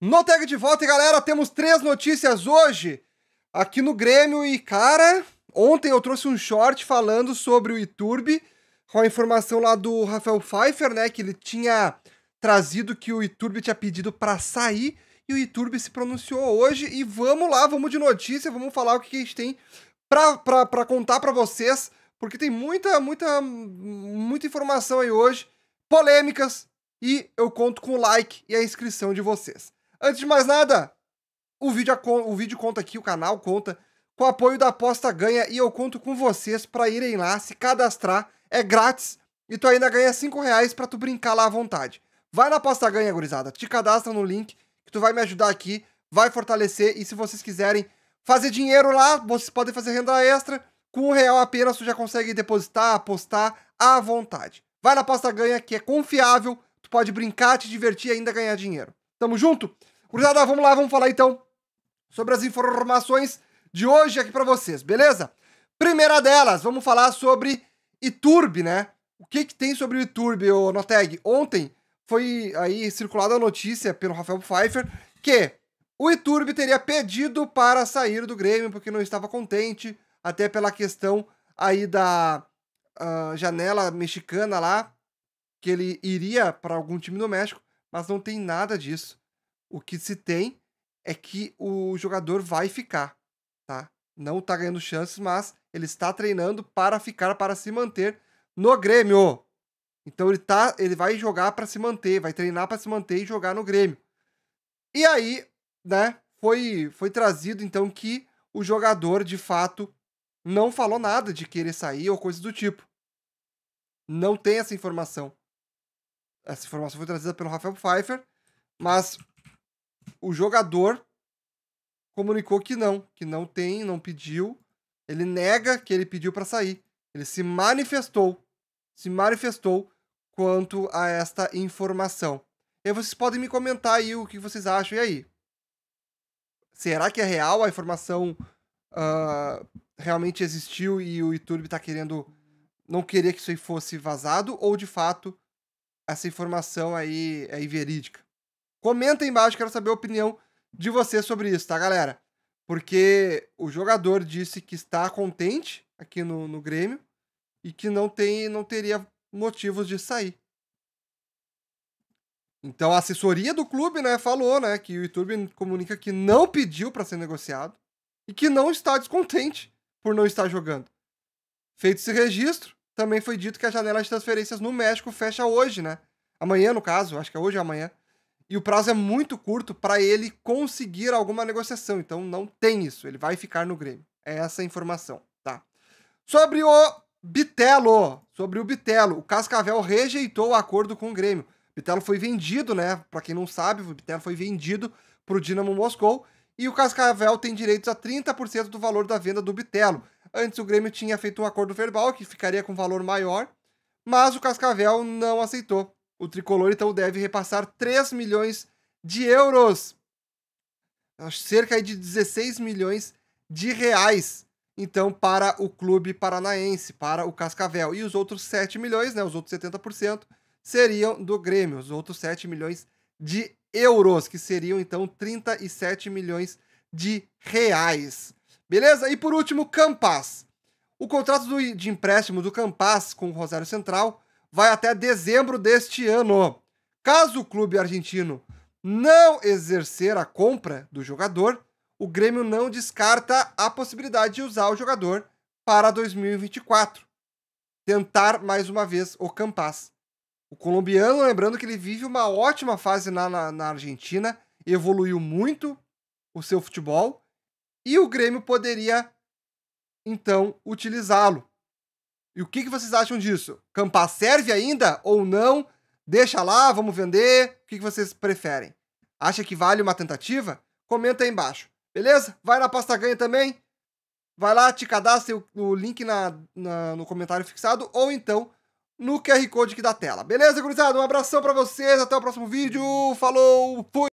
No tag de volta, galera, temos três notícias hoje aqui no Grêmio. E, cara, ontem eu trouxe um short falando sobre o Iturbe, com a informação lá do Rafael Pfeiffer, né? Que ele tinha trazido que o Iturbe tinha pedido para sair. E o Iturbe se pronunciou hoje. E vamos lá, vamos de notícia, vamos falar o que a gente tem pra, pra, pra contar para vocês. Porque tem muita, muita, muita informação aí hoje, polêmicas. E eu conto com o like e a inscrição de vocês. Antes de mais nada, o vídeo, o vídeo conta aqui, o canal conta com o apoio da Aposta Ganha e eu conto com vocês para irem lá se cadastrar. É grátis e tu ainda ganha 5 reais para tu brincar lá à vontade. Vai na Aposta Ganha, gurizada. Te cadastra no link que tu vai me ajudar aqui, vai fortalecer. E se vocês quiserem fazer dinheiro lá, vocês podem fazer renda extra. Com um real apenas tu já consegue depositar, apostar à vontade. Vai na Aposta Ganha que é confiável, tu pode brincar, te divertir e ainda ganhar dinheiro. Tamo junto? Cruzada, vamos lá, vamos falar então sobre as informações de hoje aqui para vocês, beleza? Primeira delas, vamos falar sobre Iturbe, né? O que que tem sobre o Iturbe, ô Noteg? Ontem foi aí circulada a notícia pelo Rafael Pfeiffer que o Iturbe teria pedido para sair do Grêmio porque não estava contente, até pela questão aí da uh, janela mexicana lá, que ele iria para algum time do México, mas não tem nada disso. O que se tem é que o jogador vai ficar, tá? Não tá ganhando chances, mas ele está treinando para ficar, para se manter no Grêmio. Então ele tá, ele vai jogar para se manter, vai treinar para se manter e jogar no Grêmio. E aí, né, foi foi trazido então que o jogador de fato não falou nada de querer sair ou coisa do tipo. Não tem essa informação. Essa informação foi trazida pelo Rafael Pfeiffer, mas o jogador comunicou que não, que não tem, não pediu. Ele nega que ele pediu para sair. Ele se manifestou, se manifestou quanto a esta informação. E aí vocês podem me comentar aí o que vocês acham. E aí? Será que é real a informação uh, realmente existiu e o YouTube está querendo não querer que isso aí fosse vazado ou de fato essa informação aí é verídica? Comenta aí embaixo, quero saber a opinião de você sobre isso, tá, galera? Porque o jogador disse que está contente aqui no, no Grêmio e que não, tem, não teria motivos de sair. Então a assessoria do clube, né, falou, né, que o YouTube comunica que não pediu para ser negociado e que não está descontente por não estar jogando. Feito esse registro, também foi dito que a janela de transferências no México fecha hoje, né? Amanhã, no caso, acho que é hoje ou amanhã. E o prazo é muito curto para ele conseguir alguma negociação. Então não tem isso. Ele vai ficar no Grêmio. É essa a informação, tá? Sobre o Bitelo. Sobre o Bitelo. O Cascavel rejeitou o acordo com o Grêmio. O Bitelo foi vendido, né? Para quem não sabe, o Bitelo foi vendido para o Dinamo Moscou. E o Cascavel tem direitos a 30% do valor da venda do Bitelo. Antes o Grêmio tinha feito um acordo verbal que ficaria com um valor maior, mas o Cascavel não aceitou. O tricolor então deve repassar 3 milhões de euros, cerca de 16 milhões de reais, então para o clube paranaense, para o Cascavel. E os outros 7 milhões, né, os outros 70% seriam do Grêmio, os outros 7 milhões de euros, que seriam então 37 milhões de reais. Beleza? E por último, Campas. O contrato do, de empréstimo do Campas com o Rosário Central vai até dezembro deste ano. Caso o clube argentino não exercer a compra do jogador, o Grêmio não descarta a possibilidade de usar o jogador para 2024. Tentar mais uma vez o Campas. O colombiano, lembrando que ele vive uma ótima fase na, na, na Argentina, evoluiu muito o seu futebol e o Grêmio poderia então utilizá-lo. E o que, que vocês acham disso? Campar serve ainda ou não? Deixa lá, vamos vender? O que, que vocês preferem? Acha que vale uma tentativa? Comenta aí embaixo. Beleza? Vai na pasta ganha também. Vai lá, te cadastre o, o link na, na, no comentário fixado ou então no QR Code aqui da tela. Beleza, gurizada? Um abração para vocês, até o próximo vídeo. Falou, fui!